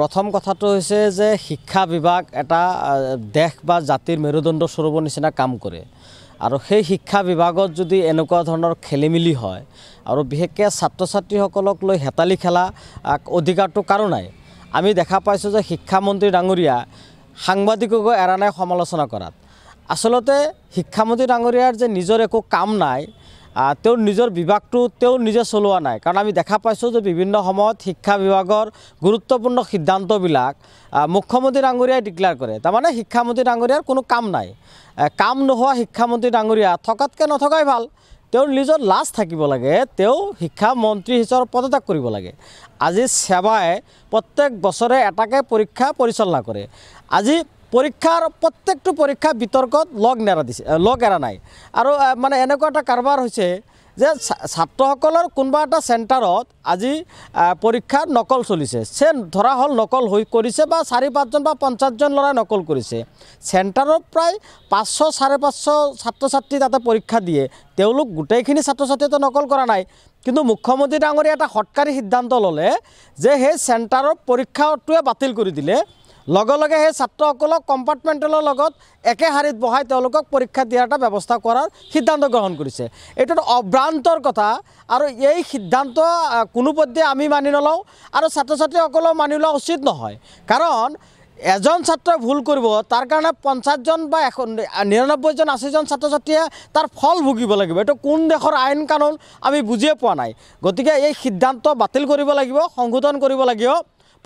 প্ৰথম কথাটো হৈছে যে শিক্ষা বিভাগ এটা দেশ বা জাতিৰ মেৰুদণ্ড স্বৰূপৰ নিচিনা কাম কৰে আৰু সেই শিক্ষা বিভাগত যদি এনেকুৱা ধৰণৰ খেলিমেলি হয় আৰু বিশেষকৈ ছাত্ৰ ছাত্ৰীসকলক লৈ হেতালি খেলা অধিকাৰটো কাৰো নাই আমি দেখা পাইছোঁ যে শিক্ষামন্ত্ৰী ডাঙৰীয়া সাংবাদিককো এৰা নাই সমালোচনা কৰাত আচলতে শিক্ষামন্ত্ৰী ডাঙৰীয়াৰ যে নিজৰ একো কাম নাই তেওঁ নিজৰ বিভাগটো তেওঁ নিজে চলোৱা নাই কাৰণ আমি দেখা পাইছোঁ যে বিভিন্ন সময়ত শিক্ষা বিভাগৰ গুৰুত্বপূৰ্ণ সিদ্ধান্তবিলাক মুখ্যমন্ত্ৰী ডাঙৰীয়াই ডিক্লেয়াৰ কৰে তাৰমানে শিক্ষামন্ত্ৰী ডাঙৰীয়াৰ কোনো কাম নাই কাম নোহোৱা শিক্ষামন্ত্ৰী ডাঙৰীয়া থকাতকৈ নথকাই ভাল তেওঁৰ নিজৰ লাজ থাকিব লাগে তেওঁ শিক্ষামন্ত্ৰী হিচাপে পদত্যাগ কৰিব লাগে আজি সেৱাই প্ৰত্যেক বছৰে এটাকে পৰীক্ষা পৰিচালনা কৰে আজি পৰীক্ষাৰ প্ৰত্যেকটো পৰীক্ষা বিতৰ্কত লগ নেৰা দিছে লগ এৰা নাই আৰু মানে এনেকুৱা এটা কাৰবাৰ হৈছে যে ছাত্ৰসকলৰ কোনোবা এটা চেণ্টাৰত আজি পৰীক্ষাৰ নকল চলিছে চে ধৰা হ'ল নকল হৈ কৰিছে বা চাৰি পাঁচজন বা পঞ্চাছজন ল'ৰাই নকল কৰিছে চেণ্টাৰত প্ৰায় পাঁচশ চাৰে পাঁচশ ছাত্ৰ ছাত্ৰী তাতে পৰীক্ষা দিয়ে তেওঁলোক গোটেইখিনি ছাত্ৰ ছাত্ৰীয়ে নকল কৰা নাই কিন্তু মুখ্যমন্ত্ৰী ডাঙৰীয়া এটা সৎকাৰী সিদ্ধান্ত ল'লে যে সেই চেণ্টাৰৰ পৰীক্ষাটোৱে বাতিল কৰি দিলে লগে লগে সেই ছাত্ৰসকলক কম্পাৰ্টমেণ্টেলৰ লগত একে শাৰীত বহাই তেওঁলোকক পৰীক্ষা দিয়াৰ এটা ব্যৱস্থা কৰাৰ সিদ্ধান্ত গ্ৰহণ কৰিছে এইটো অভ্ৰান্তৰ কথা আৰু এই সিদ্ধান্ত কোনোপধ্যে আমি মানি নলওঁ আৰু ছাত্ৰ ছাত্ৰীসকলেও মানি লোৱা উচিত নহয় কাৰণ এজন ছাত্ৰই ভুল কৰিব তাৰ কাৰণে পঞ্চাছজন বা এশ নিৰানব্বৈজন আশীজন ছাত্ৰ ছাত্ৰীয়ে তাৰ ফল ভুগিব লাগিব এইটো কোন দেশৰ আইন কানুন আমি বুজিয়ে পোৱা নাই গতিকে এই সিদ্ধান্ত বাতিল কৰিব লাগিব সংশোধন কৰিব লাগিব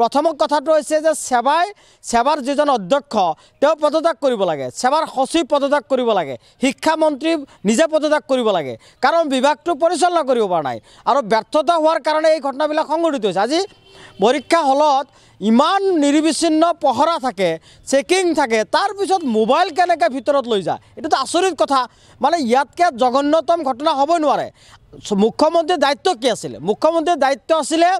প্ৰথম কথাটো হৈছে যে সেৱাই সেৱাৰ যিজন অধ্যক্ষ তেওঁ পদত্যাগ কৰিব লাগে সেৱাৰ সচিব পদত্যাগ কৰিব লাগে শিক্ষামন্ত্ৰী নিজে পদত্যাগ কৰিব লাগে কাৰণ বিভাগটো পৰিচালনা কৰিব পৰা নাই আৰু ব্যৰ্থতা হোৱাৰ কাৰণে এই ঘটনাবিলাক সংঘটিত হৈছে আজি পৰীক্ষা হলত ইমান নিৰ্বিচ্ছিন্ন পহৰা থাকে চেকিং থাকে তাৰপিছত মোবাইল কেনেকৈ ভিতৰত লৈ যায় এইটোতো আচৰিত কথা মানে ইয়াতকৈ জঘন্যতম ঘটনা হ'ব নোৱাৰে মুখ্যমন্ত্ৰীৰ দায়িত্ব কি আছিলে মুখ্যমন্ত্ৰীৰ দায়িত্ব আছিলে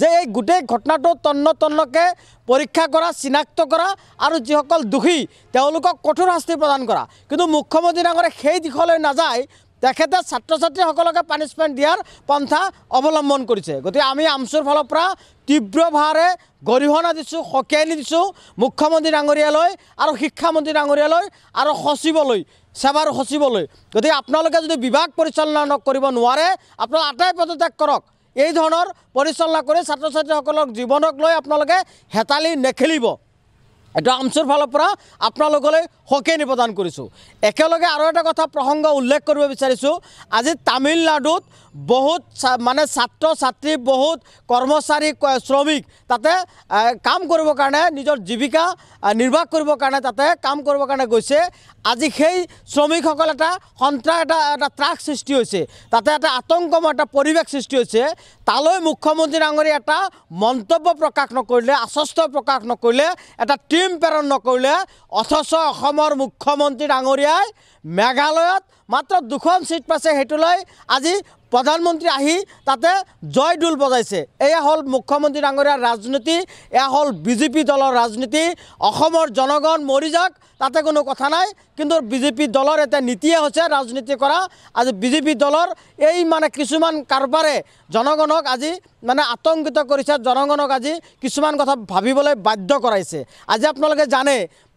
যে এই গোটেই ঘটনাটো তন্ন তন্নকে পৰীক্ষা কৰা চিনাক্ত কৰা আৰু যিসকল দোষী তেওঁলোকক কঠোৰ শাস্তি প্ৰদান কৰা কিন্তু মুখ্যমন্ত্ৰী ডাঙৰে সেই দিশলৈ নাযায় তেখেতে ছাত্ৰ ছাত্ৰীসকলকে সকলকে দিয়াৰ পন্থা অৱলম্বন কৰিছে গতিকে আমি ফালৰ পৰা তীব্ৰভাৱে গৰিহণা দিছোঁ সকিয়াই দিছোঁ মুখ্যমন্ত্ৰী ডাঙৰীয়ালৈ আৰু শিক্ষামন্ত্ৰী ডাঙৰীয়ালৈ আৰু সচিবলৈ সেৱাৰ সচিবলৈ গতিকে আপোনালোকে যদি বিভাগ পৰিচালনা কৰিব নোৱাৰে আপোনালোকে আটাই পদত্যাগ কৰক এই ধৰণৰ পৰিচালনা কৰি ছাত্ৰ ছাত্ৰীসকলক জীৱনক লৈ আপোনালোকে হেতালি নেখেলিব এইটো আমছুৰ ফালৰ পৰা আপোনালোকলৈ সকেনি প্ৰদান কৰিছোঁ একেলগে আৰু এটা কথা প্ৰসংগ উল্লেখ কৰিব বিচাৰিছোঁ আজি তামিলনাডুত বহুত মানে ছাত্ৰ ছাত্ৰী বহুত কৰ্মচাৰী শ্ৰমিক তাতে কাম কৰিবৰ কাৰণে নিজৰ জীৱিকা নিৰ্বাহ কৰিবৰ কাৰণে তাতে কাম কৰিবৰ কাৰণে গৈছে আজি সেই শ্ৰমিকসকল এটা সন্ত্ৰাস এটা এটা ত্ৰাস সৃষ্টি হৈছে তাতে এটা আতংকময় এটা পৰিৱেশ সৃষ্টি হৈছে তালৈ মুখ্যমন্ত্ৰী ডাঙৰীয়ে এটা মন্তব্য প্ৰকাশ নকৰিলে আশ্বস্ত প্ৰকাশ নকৰিলে এটা টিম মুসলিম প্ৰেৰণ নকৰিলে অথচ অসমৰ মুখ্যমন্ত্ৰী ডাঙৰীয়াই মেঘালয়ত মাত্ৰ দুখন ছিট পাইছে সেইটোলৈ আজি প্ৰধানমন্ত্ৰী আহি তাতে জয় ডোল বজাইছে এয়া হ'ল মুখ্যমন্ত্ৰী ডাঙৰীয়াৰ ৰাজনীতি এয়া হ'ল বিজেপি দলৰ ৰাজনীতি অসমৰ জনগণ মৰি যাওক তাতে কোনো কথা নাই কিন্তু বিজেপি দলৰ এটা নীতিয়ে হৈছে ৰাজনীতি কৰা আজি বিজেপি দলৰ এই মানে কিছুমান কাৰবাৰে জনগণক আজি মানে আতংকিত কৰিছে জনগণক আজি কিছুমান কথা ভাবিবলৈ বাধ্য কৰাইছে আজি আপোনালোকে জানে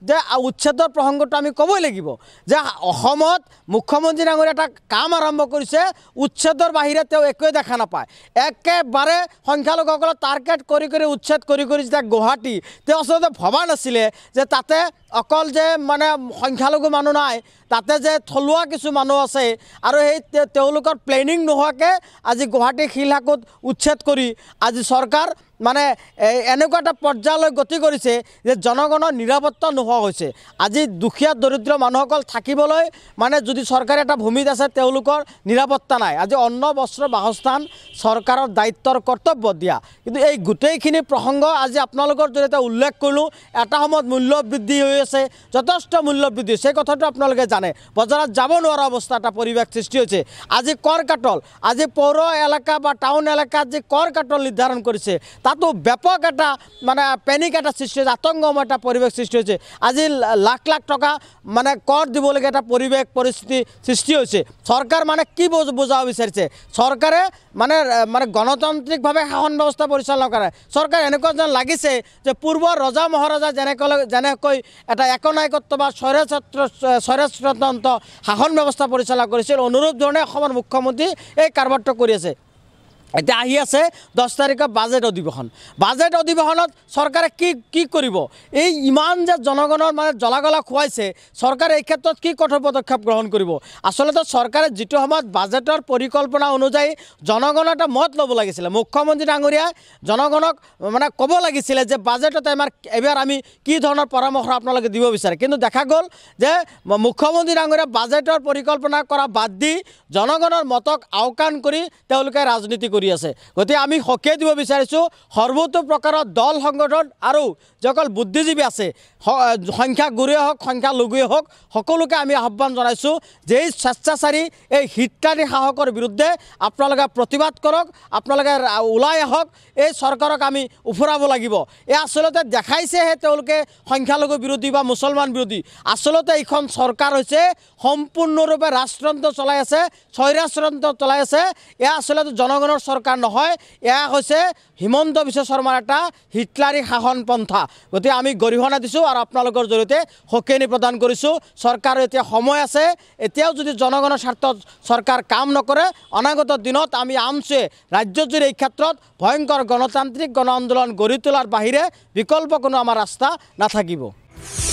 যে উচ্ছেদৰ প্ৰসংগটো আমি ক'বই লাগিব যে অসমত মুখ্যমন্ত্ৰী ডাঙৰীয়া এটা কাম আৰম্ভ কৰিছে উচ্ছেদৰ বাহিৰে তেওঁ একোৱে দেখা নাপায় একেবাৰে সংখ্যালঘুসকলক টাৰ্গেট কৰি কৰি উচ্ছেদ কৰি কৰি যেতিয়া গুৱাহাটী তেওঁ আচলতে ভবা নাছিলে যে তাতে অকল যে মানে সংখ্যালঘু মানুহ নাই তাতে যে থলুৱা কিছু মানুহ আছে আৰু সেই তেওঁলোকৰ প্লেনিং নোহোৱাকৈ আজি গুৱাহাটী শিলশাকত উচ্ছেদ কৰি আজি চৰকাৰ মানে এনেকুৱা এটা পৰ্যায়লৈ গতি কৰিছে যে জনগণৰ নিৰাপত্তা নোহোৱা হৈছে আজি দুখীয়া দৰিদ্ৰ মানুহসকল থাকিবলৈ মানে যদি চৰকাৰী এটা ভূমিত আছে তেওঁলোকৰ নিৰাপত্তা নাই আজি অন্ন বস্ত্ৰ বাসস্থান চৰকাৰৰ দায়িত্বৰ কৰ্তব্য দিয়া কিন্তু এই গোটেইখিনি প্ৰসংগ আজি আপোনালোকৰ জৰিয়তে উল্লেখ কৰিলোঁ এটা সময়ত মূল্য বৃদ্ধি হৈ আছে যথেষ্ট মূল্য বৃদ্ধি সেই কথাটো আপোনালোকে জানে বজাৰত যাব নোৱাৰা অৱস্থা এটা পৰিৱেশ সৃষ্টি হৈছে আজি কৰ কাটল আজি পৌৰ এলেকা বা টাউন এলেকাত যি কৰ কাটল নিৰ্ধাৰণ কৰিছে তাতো ব্যাপক এটা মানে পেনিক এটা সৃষ্টি হয়েছে আতঙ্কময় একটা পরিবেশ সৃষ্টি হয়েছে আজি লাখ লাখ টাকা মানে কর দিবলগে একটা পরিবেশ পরিস্থিতি সৃষ্টি হয়েছে সরকার মানে কি বুঝাব বিচারছে সরকারে মানে মানে গণতান্ত্রিকভাবে শাসন ব্যবস্থা পরিচালনা করে সরকার এনেকা যেন লাগিছে যে পূর্ব রজা মহারাজা যেনেকৈ এটা একনায়কত্ব বা স্বৈরচত্র স্বৈরচতন্ত্র শাসন ব্যবস্থা পরিচালনা করেছিল অনুরূপ ধরনের মুখ্যমন্ত্রী এই কারবারটা করে আছে এতিয়া আহি আছে দহ তাৰিখে বাজেট অধিৱেশন বাজেট অধিৱেশনত চৰকাৰে কি কি কৰিব এই ইমান যে জনগণৰ মানে জলাগলা খুৱাইছে চৰকাৰে এই ক্ষেত্ৰত কি কঠোৰ পদক্ষেপ গ্ৰহণ কৰিব আচলতে চৰকাৰে যিটো সময়ত বাজেটৰ পৰিকল্পনা অনুযায়ী জনগণৰ এটা মত ল'ব লাগিছিলে মুখ্যমন্ত্ৰী ডাঙৰীয়াই জনগণক মানে ক'ব লাগিছিলে যে বাজেটত আমাৰ এইবাৰ আমি কি ধৰণৰ পৰামৰ্শ আপোনালোকে দিব বিচাৰে কিন্তু দেখা গ'ল যে মুখ্যমন্ত্ৰী ডাঙৰীয়া বাজেটৰ পৰিকল্পনা কৰা বাদ দি জনগণৰ মতক আওকাণ কৰি তেওঁলোকে ৰাজনীতি কৰিব কৰি আছে গতিকে আমি সকীয়াই দিব বিচাৰিছোঁ সৰ্বতো প্ৰকাৰৰ দল সংগঠন আৰু যিসকল বুদ্ধিজীৱী আছে সংখ্যাগুৰুৱে হওক সংখ্যালঘুৱে হওক সকলোকে আমি আহ্বান জনাইছোঁ যে এই স্বেচ্ছাচাৰী এই হিতাধি সাহসৰ বিৰুদ্ধে আপোনালোকে প্ৰতিবাদ কৰক আপোনালোকে ওলাই আহক এই চৰকাৰক আমি উফৰাব লাগিব এই আচলতে দেখাইছেহে তেওঁলোকে সংখ্যালঘু বিৰোধী বা মুছলমান বিৰোধী আচলতে এইখন চৰকাৰ হৈছে সম্পূৰ্ণৰূপে ৰাজতন্ত্ৰ চলাই আছে স্বৈৰাষ্ট্ৰতন্ত্ৰ চলাই আছে এয়া আচলতে জনগণৰ চৰকাৰ নহয় এয়া হৈছে হিমন্ত বিশ্ব শৰ্মাৰ এটা হিটলাৰী শাসন পন্থা গতিকে আমি গৰিহণা দিছোঁ আৰু আপোনালোকৰ জৰিয়তে সকেনি প্ৰদান কৰিছোঁ চৰকাৰৰ এতিয়া সময় আছে এতিয়াও যদি জনগণৰ স্বাৰ্থত চৰকাৰ কাম নকৰে অনাগত দিনত আমি আমচুৱে ৰাজ্যজুৰি এই ক্ষেত্ৰত ভয়ংকৰ গণতান্ত্ৰিক গণ আন্দোলন গঢ়ি তোলাৰ বাহিৰে বিকল্প কোনো আমাৰ ৰাস্তা নাথাকিব